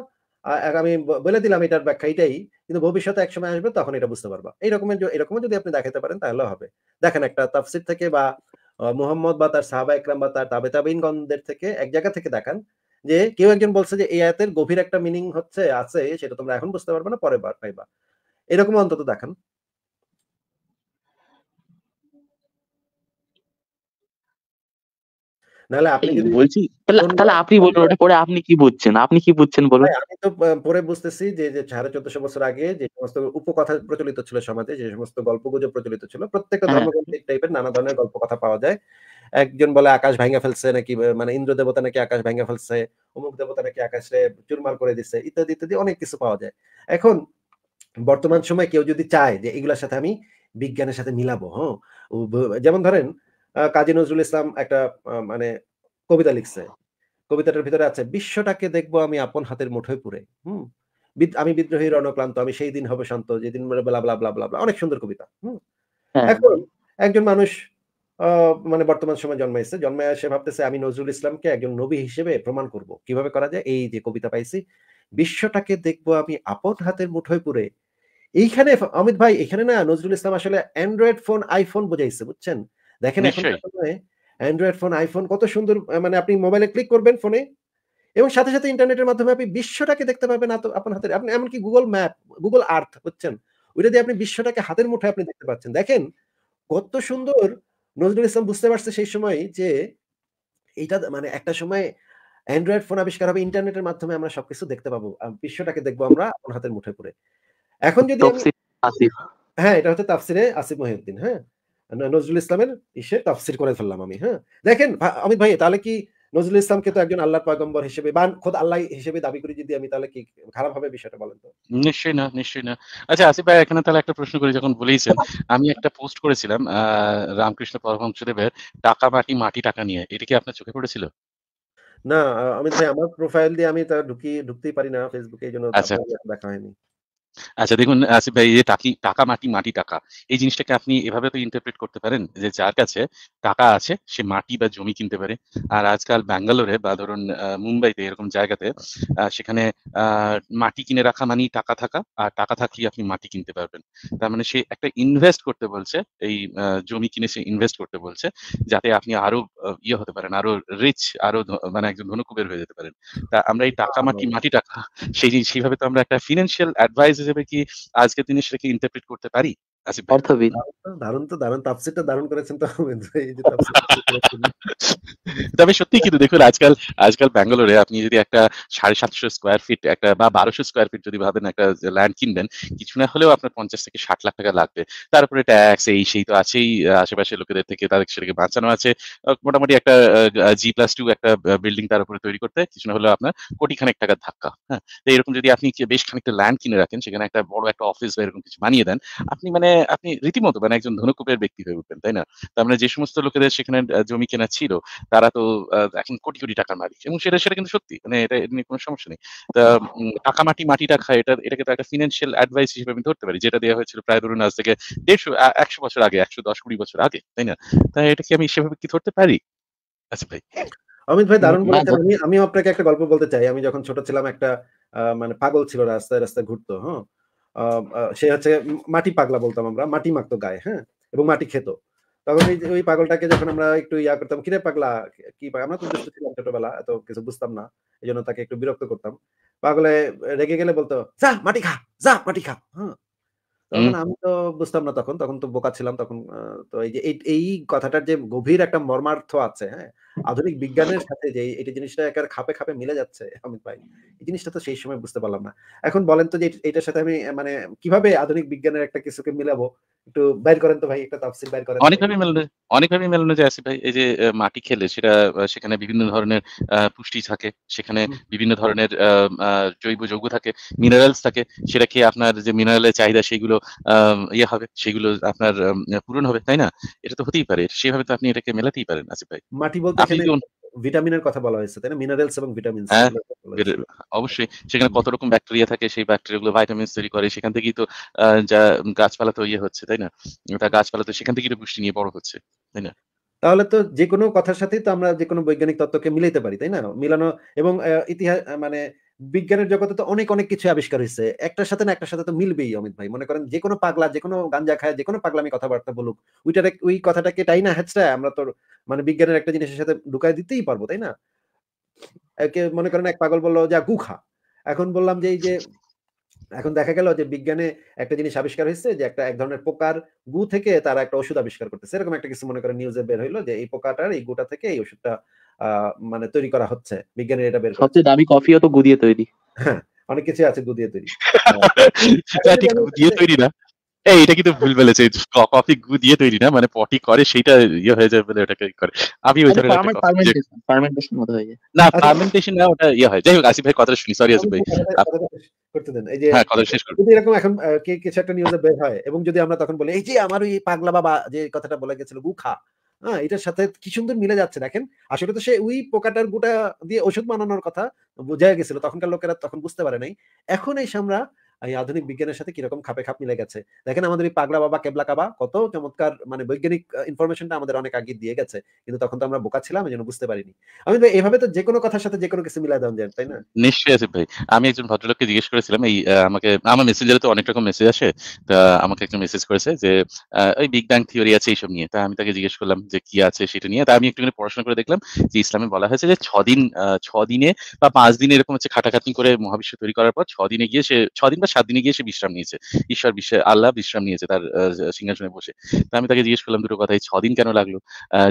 আমি বলে দিলাম এটার ব্যাখ্যা এটাই কিন্তু ভবিষ্যতে একসময় আসবে তখন এটা বুঝতে পারবা এইরকমের এরকম যদি আপনি দেখাতে পারেন তাহলে হবে দেখেন একটা তাফসির থেকে বা মোহাম্মদ বা তার সাহাবা একরাম বা তার তাবে তাবিনগণদের থেকে এক জায়গা থেকে দেখান যে কেউ একজন বলছে যে এই আয়াতের গভীর একটা মিনিং হচ্ছে আছে সেটা তোমরা এখন বুঝতে পারবে না পরে বার পাইবা এরকম অন্তত দেখান আপনি বলছি তাহলে আপনি বলুন ওটা পরে আপনি কি বুঝছেন আপনি কি বুঝছেন বলুন আমি তো পরে বুঝতেছি যে যে চোদ্দশো বছর আগে যে সমস্ত উপকথা প্রচলিত ছিল সমাজে যে সমস্ত গল্প গুজব প্রচলিত ছিল হ্যাঁ। টাইপের নানা ধরনের গল্প কথা পাওয়া যায় একজন বলে আকাশ ভাঙ্গা ফেলছে নাকি মানে ইন্দ্র দেবতা নাকি আকাশ ভাঙ্গা ফেলছে অমুক দেবতা নাকি আকাশে চুরমার করে দিচ্ছে ইত্যাদি ইত্যাদি অনেক কিছু পাওয়া যায় এখন বর্তমান সময় কেউ যদি চায় যে এগুলোর সাথে আমি বিজ্ঞানের সাথে মিলাবো হ্যাঁ যেমন ধরেন কাজী নজরুল ইসলাম একটা মানে কবিতা লিখছে কবিতাটার ভিতরে আছে বিশ্বটাকে দেখবো আমি আপন হাতের মুঠোয় পুরে হুম আমি বিদ্রোহী রণক্লান্ত আমি সেই দিন হবে শান্ত যেদিন অনেক সুন্দর কবিতা হ্যাঁ। এখন একজন মানুষ মানে বর্তমান সময় জন্মাইছে জন্মায় সে ভাবতেছে আমি নজরুল ইসলামকে একজন নবী হিসেবে প্রমাণ করব কিভাবে করা যায় এই যে কবিতা পাইছি বিশ্বটাকে দেখবো আমি আপন হাতের মুঠোয় পুরে এইখানে অমিত ভাই এখানে না নজরুল ইসলাম আসলে অ্যান্ড্রয়েড ফোন আইফোন বোঝাইছে বুঝছেন দেখেন এখন অ্যান্ড্রয়েড ফোন আইফোন কত সুন্দর মানে আপনি মোবাইলে ক্লিক করবেন ফোনে এবং সাথে সাথে ইন্টারনেটের মাধ্যমে আপনি বিশ্বটাকে দেখতে পাবেন না তো আপনার হাতে আপনি এমনকি গুগল ম্যাপ গুগল আর্থ বুঝছেন ওইটা দিয়ে আপনি বিশ্বটাকে হাতের মুঠে আপনি দেখতে পাচ্ছেন দেখেন কত সুন্দর নজরুল ইসলাম বুঝতে পারছে সেই সময় যে এইটা মানে একটা সময় অ্যান্ড্রয়েড ফোন আবিষ্কার হবে ইন্টারনেটের মাধ্যমে আমরা সবকিছু দেখতে পাবো বিশ্বটাকে দেখবো আমরা আপনার হাতের মুঠে করে এখন যদি হ্যাঁ এটা হচ্ছে তাফসিরে আসিফ মহিউদ্দিন হ্যাঁ নজরুল ইসলামের ইসে তাফসির করে ফেললাম আমি হ্যাঁ দেখেন অমিত ভাই তাহলে কি নজরুল ইসলামকে তো একজন আল্লাহ পয়গম্বর হিসেবে বা খোদ আল্লাহ হিসেবে দাবি করি যদি আমি তাহলে কি খারাপ হবে বিষয়টা বলেন তো নিশ্চয়ই না নিশ্চয়ই না আচ্ছা আসিফ ভাই এখানে তাহলে একটা প্রশ্ন করি যখন বলেছেন আমি একটা পোস্ট করেছিলাম রামকৃষ্ণ পরমহংস দেবের টাকা মাটি মাটি টাকা নিয়ে এটা কি আপনার চোখে পড়েছিল না আমি ভাই আমার প্রোফাইল দিয়ে আমি তা ঢুকি ঢুকতেই পারি না ফেসবুকে এই জন্য আচ্ছা। দেখা হয়নি আচ্ছা দেখুন আসিফ ভাই এই টাকি টাকা মাটি মাটি টাকা এই জিনিসটাকে আপনি এভাবে তো ইন্টারপ্রেট করতে পারেন যে যার কাছে টাকা আছে সে মাটি বা জমি কিনতে পারে আর আজকাল ব্যাঙ্গালোরে বা ধরুন মুম্বাইতে এরকম জায়গাতে সেখানে মাটি কিনে রাখা মানেই টাকা থাকা আর টাকা থাকলে আপনি মাটি কিনতে পারবেন তার মানে সে একটা ইনভেস্ট করতে বলছে এই জমি কিনে সে ইনভেস্ট করতে বলছে যাতে আপনি আরো ইয়ে হতে পারেন আরো রিচ আরো মানে একজন ধনকুবের হয়ে যেতে পারেন তা আমরা এই টাকা আচ্ছা, মাটি মাটি টাকা সেই সেইভাবে তো আমরা একটা ফিনান্সিয়াল অ্যাডভাইস যে কি আজকে দিনে সেটাকে ইন্টারপ্রেট করতে পারি আচ্ছা অর্থবিদ দারুণ তো দারুণ তাফসিরটা দারুণ করেছেন তো (laughs) তবে সত্যি কিন্তু দেখুন আজকাল আজকাল ব্যাঙ্গালোরে আপনি যদি একটা সাড়ে সাতশো স্কোয়ার ফিট একটা বা বারোশো স্কোয়ার ফিট যদি ভাবেন একটা ল্যান্ড কিনবেন কিছু না হলেও আপনার পঞ্চাশ থেকে ষাট লাখ টাকা লাগবে তারপরে ট্যাক্স এই সেই তো আছেই আশেপাশের লোকেদের থেকে তাদের সেটাকে বাঁচানো আছে মোটামুটি একটা জি প্লাস টু একটা বিল্ডিং তার উপরে তৈরি করতে কিছু না হলেও আপনার কোটি খানেক টাকার ধাক্কা হ্যাঁ তো এরকম যদি আপনি বেশ খানিকটা ল্যান্ড কিনে রাখেন সেখানে একটা বড় একটা অফিস বা এরকম কিছু বানিয়ে দেন আপনি মানে আপনি রীতিমতো মানে একজন ধনুকুপের ব্যক্তি হয়ে উঠবেন তাই না তার মানে যে সমস্ত লোকেদের সেখানে জমি কেনা ছিল তারা তো এখন কোটি কোটি টাকার মালিক এবং সেটা সেটা কিন্তু সত্যি মানে এটা নিয়ে কোনো সমস্যা নেই তা টাকা মাটি মাটিটা খায় এটা এটাকে তো একটা ফিনান্সিয়াল অ্যাডভাইস হিসেবে আমি ধরতে পারি যেটা দেওয়া হয়েছিল প্রায় ধরুন আজ থেকে দেড়শো একশো বছর আগে একশো দশ কুড়ি বছর আগে তাই না তাই এটা কি আমি সেভাবে কি ধরতে পারি আচ্ছা ভাই অমিত ভাই দারুণ বলেছেন আমি আমি আপনাকে একটা গল্প বলতে চাই আমি যখন ছোট ছিলাম একটা মানে পাগল ছিল রাস্তায় রাস্তায় ঘুরতো হ্যাঁ সে হচ্ছে মাটি পাগলা বলতাম আমরা মাটি মাখতো গায়ে হ্যাঁ এবং মাটি খেত তখন এই ওই পাগলটাকে যখন আমরা একটু ইয়া করতাম কিরে পাগলা কি আমরা তো দুষ্ট ছিলাম ছোটবেলা এত কিছু বুঝতাম না এই জন্য তাকে একটু বিরক্ত করতাম পাগলে রেগে গেলে বলতো যা মাটি খা যা মাটি খা হ্যাঁ তখন আমি তো বুঝতাম না তখন তখন তো বোকা ছিলাম তখন তো এই যে এই কথাটার যে গভীর একটা মর্মার্থ আছে হ্যাঁ আধুনিক বিজ্ঞানের সাথে যে এই জিনিসটা একার খাপে খাপে মিলে যাচ্ছে আমি ভাই এই জিনিসটা তো সেই সময় বুঝতে পারলাম না এখন বলেন তো যে এটার সাথে আমি মানে কিভাবে আধুনিক বিজ্ঞানের একটা কিছুকে মিলাবো একটু বাইর করেন তো ভাই একটা তাফসিল বাইর করেন অনেকভাবে মেলানো অনেকভাবে মেলানো যায় আসিফ ভাই এই যে মাটি খেলে সেটা সেখানে বিভিন্ন ধরনের পুষ্টি থাকে সেখানে বিভিন্ন ধরনের জৈব যৌগ থাকে মিনারেলস থাকে সেটা খেয়ে আপনার যে মিনারেলের চাহিদা সেগুলো ইয়ে হবে সেগুলো আপনার পূরণ হবে তাই না এটা তো হতেই পারে সেভাবে তো আপনি এটাকে মেলাতেই পারেন আসিফ ভাই মাটি বলতে ভিটামিনের কথা বলা হয়েছে তাই না মিনারেলস এবং হ্যাঁ, ভিটামিন অবশ্যই সেখানে কত রকম ব্যাকটেরিয়া থাকে সেই ভাইটামিন তৈরি করে সেখান থেকেই তো যা গাছপালা তো ইয়ে হচ্ছে তাই না তা গাছপালা তো সেখান থেকেই তো পুষ্টি নিয়ে বড় হচ্ছে তাই না তাহলে তো যে কোনো কথার সাথেই তো আমরা যে কোনো বৈজ্ঞানিক তত্ত্বকে মিলাইতে পারি তাই না মিলানো এবং ইতিহাস মানে বিজ্ঞানের জগতে তো অনেক অনেক কিছু আবিষ্কার হয়েছে একটার সাথে না একটার সাথে তো মিলবেই অমিত ভাই মনে করেন যে কোনো পাগলা যে কোনো গাঞ্জা খায় যে কোনো পাগলামি কথাবার্তা বলুক ওইটার ওই কথাটাকে তাই না হ্যাচটা আমরা তোর মানে বিজ্ঞানের একটা জিনিসের সাথে ঢুকাই দিতেই পারবো তাই না মনে করেন এক পাগল বললো যা গুখা এখন বললাম যে এই যে এখন দেখা গেল যে বিজ্ঞানে একটা জিনিস আবিষ্কার হয়েছে যে একটা এক ধরনের পোকার গু থেকে তারা একটা ওষুধ আবিষ্কার করতেছে এরকম একটা কিছু মনে করেন নিউজে বের হইলো যে এই পোকাটার এই গুটা থেকে এই ওষুধটা মানে তৈরি করা হচ্ছে বিজ্ঞানীরা এটা বের সবচেয়ে দামি কফিও তো গুদিয়ে তৈরি হ্যাঁ অনেক কিছু আছে গুদিয়ে তৈরি গুদিয়ে তৈরি না এই এটা কিন্তু ভুল বলেছে কফি গুদিয়ে তৈরি না মানে পটি করে সেটা ইয়ে হয়ে যায় বলে ওটাকে করে আমি ওই আচ্ছা, ধরনের ফার্মেন্টেশন মতো হয়ে যায় না ফার্মেন্টেশন আচ্ছা। না ওটা ইয়ে হয় যাই হোক আসিফ ভাই কথা শুনি সরি আসিফ ভাই করতে দেন এই যে হ্যাঁ কথা শেষ করুন যদি এরকম এখন কে কিছু একটা নিউজে বের হয় এবং যদি আমরা তখন বলি এই যে আমার ওই পাগলা বাবা যে কথাটা বলে গেছিল গুখা হ্যাঁ এটার সাথে কি সুন্দর মিলে যাচ্ছে দেখেন আসলে তো সে ওই পোকাটার গোটা দিয়ে ওষুধ বানানোর কথা বোঝা গেছিল তখনকার লোকেরা তখন বুঝতে পারে নাই এখন এই আমরা এই আধুনিক বিজ্ঞানের সাথে কিরকম খাপে খাপ মিলে গেছে দেখেন আমাদের এই পাগলা বাবা কেবলা কাবা কত চমৎকার মানে বৈজ্ঞানিক ইনফরমেশনটা আমাদের অনেক আগে দিয়ে গেছে কিন্তু তখন তো আমরা বোকা ছিলাম এই জন্য বুঝতে পারিনি আমি তো এভাবে তো যে কোনো কথার সাথে যে কোনো কিছু মিলাই দেওয়া যায় তাই না নিশ্চয়ই আছে ভাই আমি একজন ভদ্রলোককে জিজ্ঞেস করেছিলাম এই আমাকে আমার মেসেঞ্জারে তো অনেক রকম মেসেজ আসে তা আমাকে একজন মেসেজ করেছে যে ওই বিগ ব্যাং থিওরি আছে এইসব নিয়ে তা আমি তাকে জিজ্ঞেস করলাম যে কি আছে সেটা নিয়ে তা আমি একটুখানি পড়াশোনা করে দেখলাম যে ইসলামে বলা হয়েছে যে ছদিন দিনে বা পাঁচ দিন এরকম হচ্ছে খাটাখাটনি করে মহাবিশ্ব তৈরি করার পর দিনে গিয়ে সে ছদিন বা সাত দিনে গিয়ে সে বিশ্রাম নিয়েছে ঈশ্বর বিশ্ব আল্লাহ বিশ্রাম নিয়েছে তার সিংহাসনে বসে তো আমি তাকে জিজ্ঞেস করলাম দুটো কথা এই ছদিন কেন লাগলো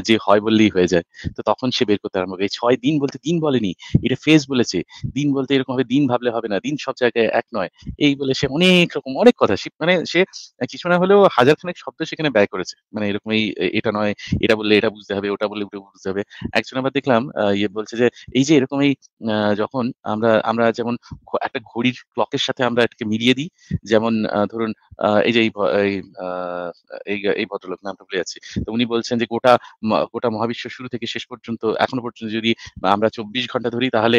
যে হয় বললেই হয়ে যায় তো তখন সে বের করতে আরম্ভ করে এই ছয় দিন বলতে দিন বলেনি এটা ফেস বলেছে দিন বলতে এরকম হবে দিন ভাবলে হবে না দিন সব জায়গায় এক নয় এই বলে সে অনেক রকম অনেক কথা মানে সে কিছু না হলেও হাজার খানেক শব্দ সেখানে ব্যয় করেছে মানে এরকম এই এটা নয় এটা বললে এটা বুঝতে হবে ওটা বললে ওটা বুঝতে হবে একজন আবার দেখলাম ইয়ে বলছে যে এই যে এরকম এই যখন আমরা আমরা যেমন একটা ঘড়ির ক্লকের সাথে আমরা মিলিয়ে দিই যেমন ধরুন এই যে এই ভদ্রলোক নামটা ভুলে যাচ্ছি তো উনি বলছেন যে গোটা গোটা মহাবিশ্ব শুরু থেকে শেষ পর্যন্ত এখনো পর্যন্ত যদি আমরা চব্বিশ ঘন্টা ধরি তাহলে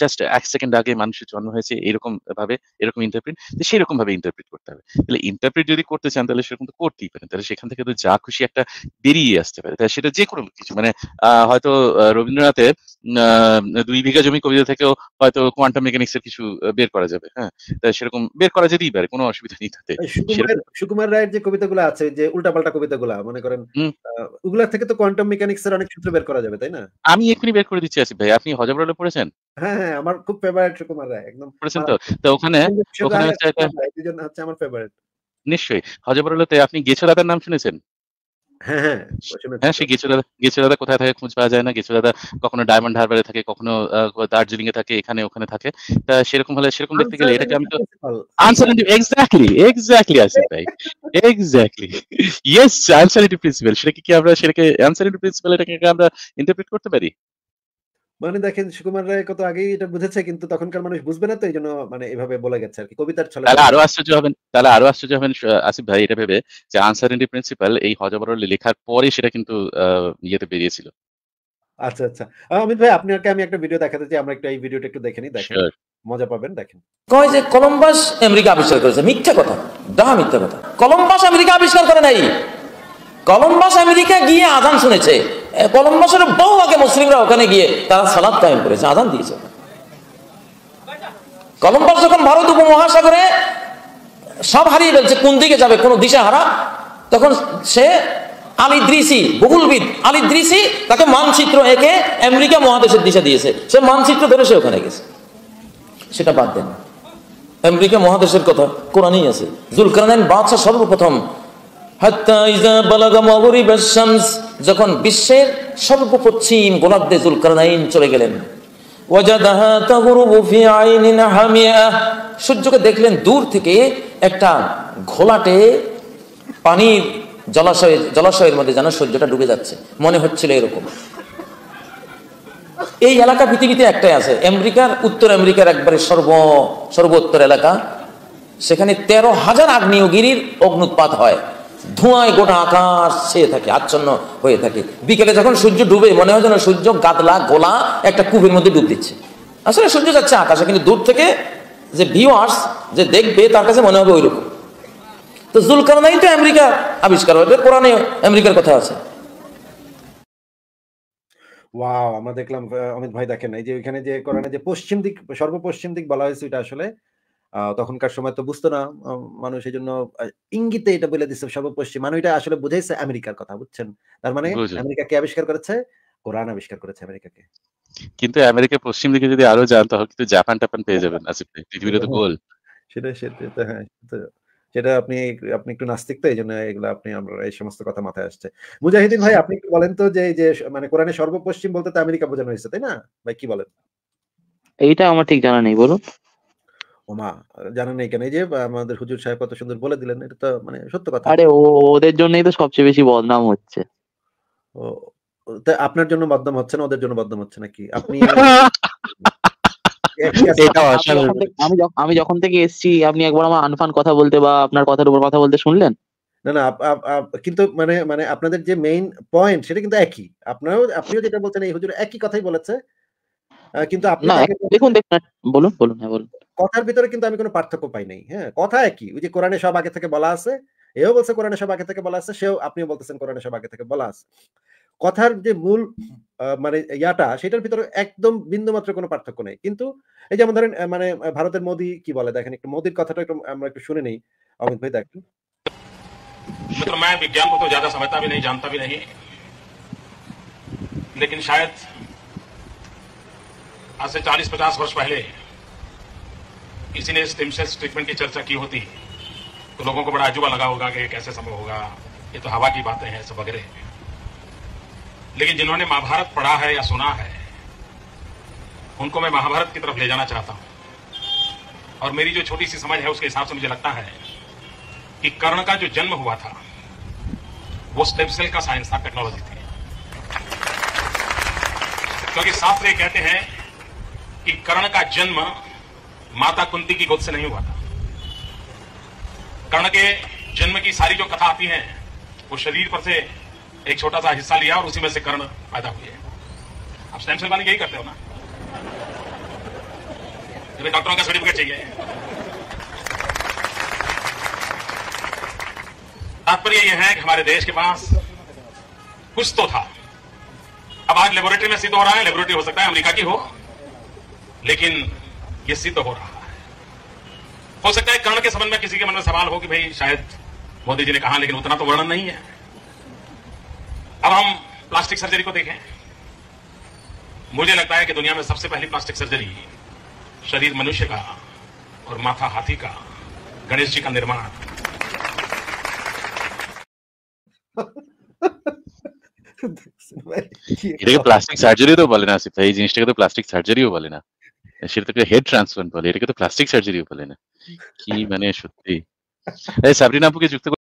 জাস্ট এক সেকেন্ড আগে মানুষের জন্ম হয়েছে এরকম ভাবে এরকম ইন্টারপ্রিট তো সেরকম ভাবে ইন্টারপ্রিট করতে হবে তাহলে ইন্টারপ্রিট যদি করতে চান তাহলে সেরকম তো করতেই পারেন তাহলে সেখান থেকে তো যা খুশি একটা বেরিয়ে আসতে পারে তাহলে সেটা যে কোনো কিছু মানে হয়তো রবীন্দ্রনাথের দুই বিঘা জমি কবিতা থেকেও হয়তো কোয়ান্টাম মেকানিক্স এর কিছু বের করা যাবে হ্যাঁ তাহলে এরকম বের করা যেতেই পারে কোনো অসুবিধা নেই তাতে সুকুমার রায়ের যে কবিতাগুলো আছে যে উল্টাপাল্টা কবিতাগুলো মনে করেন ওগুলা থেকে তো কোয়ান্টাম মেকানিক্স এর অনেক সূত্র বের করা যাবে তাই না আমি এখনি বের করে দিচ্ছি আসিফ ভাই আপনি হজবরালে পড়েছেন হ্যাঁ, হ্যাঁ আমার খুব ফেভারিট সুকুমার রায় একদম পড়েছেন তো তো ওখানে ওখানে হচ্ছে আমার ফেভারিট নিশ্চয়ই হজবরালেতে আপনি গেছো দাদার নাম শুনেছেন হ্যাঁ হ্যাঁ হ্যাঁ সে গেচুরাদা কোথায় থাকে খোঁজ পাওয়া যায় না গেচুরাদা কখনো ডায়মন্ড হারবারে থাকে কখনো দার্জিলিং এ থাকে এখানে ওখানে থাকে তা সেরকম হলে সেরকম দেখতে গেলে এটাকে আমি তো আনসার এক্স্যাক্টলি এক্স্যাক্টলি আসি ভাই এক্স্যাক্টলি ইয়েস আনসারিটি প্রিন্সিপাল সেটাকে কি আমরা সেটাকে আনসারিটি প্রিন্সিপাল এটাকে আমরা ইন্টারপ্রেট করতে পারি মানে দেখেন সুকুমার রায় কত আগেই এটা বুঝেছে কিন্তু তখনকার মানুষ বুঝবে না তো এই জন্য মানে এভাবে বলে গেছে আর কি কবিতার ছলে তাহলে আরো আশ্চর্য হবেন তাহলে আরো আশ্চর্য হবেন আসিফ ভাই এটা ভেবে যে আনসার আনসারেন্টি প্রিন্সিপাল এই হজবরল লেখার পরে সেটা কিন্তু ইয়েতে বেরিয়েছিল আচ্ছা আচ্ছা অমিত ভাই আপনাকে আমি একটা ভিডিও দেখাতে চাই আমরা একটু এই ভিডিওটা একটু দেখে নিই দেখেন মজা পাবেন দেখেন কয় যে কলম্বাস আমেরিকা আবিষ্কার করেছে মিথ্যা কথা দাহা মিথ্যা কথা কলম্বাস আমেরিকা আবিষ্কার করে নাই কলম্বাস আমেরিকা গিয়ে আজান শুনেছে কলম্বো শহরের বহু আগে মুসলিমরা ওখানে গিয়ে তারা সালাদ কায়েম করেছে আদান দিয়েছে কলম্বাস যখন ভারত উপমহাসাগরে সব হারিয়ে ফেলছে কোন দিকে যাবে কোন দিশা হারা তখন সে আলিদ্রিসি ভূগোলবিদ আলিদ্রিসি তাকে মানচিত্র একে আমেরিকা মহাদেশের দিশা দিয়েছে সে মানচিত্র ধরে সে ওখানে গেছে সেটা বাদ দেন আমেরিকা মহাদেশের কথা কোরআনই আছে জুলকার বাদশাহ সর্বপ্রথম যখন বিশ্বের সর্বপশ্চিম গোলাব্দে জুলকারনাইন চলে গেলেন সূর্যকে দেখলেন দূর থেকে একটা ঘোলাটে পানির জলাশয়ের জলাশয়ের মধ্যে যেন সূর্যটা ডুবে যাচ্ছে মনে হচ্ছিল এরকম এই এলাকা পৃথিবীতে একটাই আছে আমেরিকার উত্তর আমেরিকার একবারে সর্ব সর্বোত্তর এলাকা সেখানে তেরো হাজার আগ্নেয়গিরির অগ্নুৎপাত হয় ধোঁয়ায় গোটা আকাশ ছেয়ে থাকে আচ্ছন্ন হয়ে থাকে বিকেলে যখন সূর্য ডুবে মনে হয় যেন সূর্য গাদলা গোলা একটা কুপের মধ্যে ডুব দিচ্ছে আসলে সূর্য যাচ্ছে আকাশে কিন্তু দূর থেকে যে ভিউয়ার্স যে দেখবে তার কাছে মনে হবে ওইরকম তো জুলকারনাই তো আমেরিকা আবিষ্কার হবে কোরআনে আমেরিকার কথা আছে ওয়াও আমরা দেখলাম অমিত ভাই দেখেন এই যে ওইখানে যে কোরআনে যে পশ্চিম দিক সর্বপশ্চিম দিক বলা হয়েছে এটা আসলে তখনকার সময় তো বুঝতো না মানুষ এই জন্য ইঙ্গিতে এটা বলে দিচ্ছে সর্বপশ্চিম মানুষ এটা আসলে বুঝাইছে আমেরিকার কথা বুঝছেন তার মানে আমেরিকা কে আবিষ্কার করেছে কোরআন আবিষ্কার করেছে আমেরিকাকে কিন্তু আমেরিকা পশ্চিম দিকে যদি আরো যান তাহলে কিন্তু জাপান টাপান পেয়ে যাবেন আসিফ তো গোল হ্যাঁ, সেটা সেটা হ্যাঁ সেটা আপনি আপনি একটু নাস্তিক তো এই জন্য এগুলো আপনি আমরা এই সমস্ত কথা মাথায় আসছে মুজাহিদিন ভাই আপনি একটু বলেন তো যে যে মানে কোরআনে সর্বপশ্চিম বলতে তো আমেরিকা বোঝানো হয়েছে তাই না ভাই কি বলেন এইটা আমার ঠিক জানা নেই বলুন ওমা জানা নেই কেন এই যে আমাদের হুজুর সাহেব কত সুন্দর বলে দিলেন এটা তো মানে সত্য কথা আরে ওদের জন্যই তো সবচেয়ে বেশি বদনাম হচ্ছে ও আপনার জন্য বদনাম হচ্ছে না ওদের জন্য বদনাম হচ্ছে নাকি আপনি (laughs) আমি যখন থেকে এসছি আপনি একবার আমার আনফান কথা বলতে বা আপনার কথার উপর কথা বলতে শুনলেন না না কিন্তু মানে মানে আপনাদের যে মেইন পয়েন্ট সেটা কিন্তু একই আপনারাও আপনিও যেটা বলছেন এই হুজুর একই কথাই বলেছে কিন্তু দেখুন দেখুন বলুন বলুন হ্যাঁ বলুন কথার ভিতরে কিন্তু আমি কোনো পার্থক্য পাই নাই হ্যাঁ কথা একই ওই যে কোরআনে সব আগে থেকে বলা আছে এও বলছে কোরআনে সব আগে থেকে বলা আছে সেও আপনিও বলতেছেন কোরআনে সব আগে থেকে বলা আছে কথার যে মূল মানে ইয়াটা সেটার ভিতরে একদম বিন্দু মাত্র কোনো পার্থক্য নেই কিন্তু এই যেমন ধরেন মানে ভারতের মোদি কি বলে দেখেন একটু মোদির কথাটা একটু আমরা একটু শুনে নেই অমিত ভাই দেখুন मैं विज्ञान को तो ज्यादा समझता भी नहीं जानता भी नहीं लेकिन शायद आज से 40-50 वर्ष पहले किसी ने स्टेम सेल्स ट्रीटमेंट की चर्चा की होती तो लोगों को बड़ा अजूबा लगा होगा कि कैसे संभव होगा ये तो हवा की बातें हैं सब वगैरह लेकिन जिन्होंने महाभारत पढ़ा है या सुना है उनको मैं महाभारत की तरफ ले जाना चाहता हूं और मेरी जो छोटी सी समझ है उसके हिसाब से मुझे लगता है कि कर्ण का जो जन्म हुआ था वो स्टेम सेल का साइंस था टेक्नोलॉजी थी क्योंकि शास्त्र कहते हैं कि कर्ण का जन्म माता कुंती की गोद से नहीं हुआ था कर्ण के जन्म की सारी जो कथा आती है वो शरीर पर से एक छोटा सा हिस्सा लिया और उसी में से कर्ण पैदा हुए आप स्टैम सेल यही करते हो ना डॉक्टरों का सर्टिफिकेट चाहिए तात्पर्य यह है कि हमारे देश के पास कुछ तो था अब आज लेबोरेटरी में सिद्ध हो रहा है लेबोरेटरी हो सकता है अमेरिका की हो लेकिन ये सिद्ध हो रहा है हो सकता है कर्ण के संबंध में किसी के मन में सवाल हो कि भाई शायद मोदी जी ने कहा लेकिन उतना तो वर्णन नहीं है अब हम प्लास्टिक सर्जरी को देखें मुझे लगता है कि दुनिया में सबसे पहली प्लास्टिक सर्जरी शरीर मनुष्य का और माथा हाथी का गणेश जी का निर्माण (laughs) प्लास्टिक सर्जरी तो তো বলে না আসিফ এই तो प्लास्टिक सर्जरी हो बोले ना সেটা তো হেড ট্রান্সপ্লান্ট বলে এটাকে তো প্লাস্টিক সার্জারিও বলে না কি মানে সত্যি সাবরিনা আপুকে যুক্ত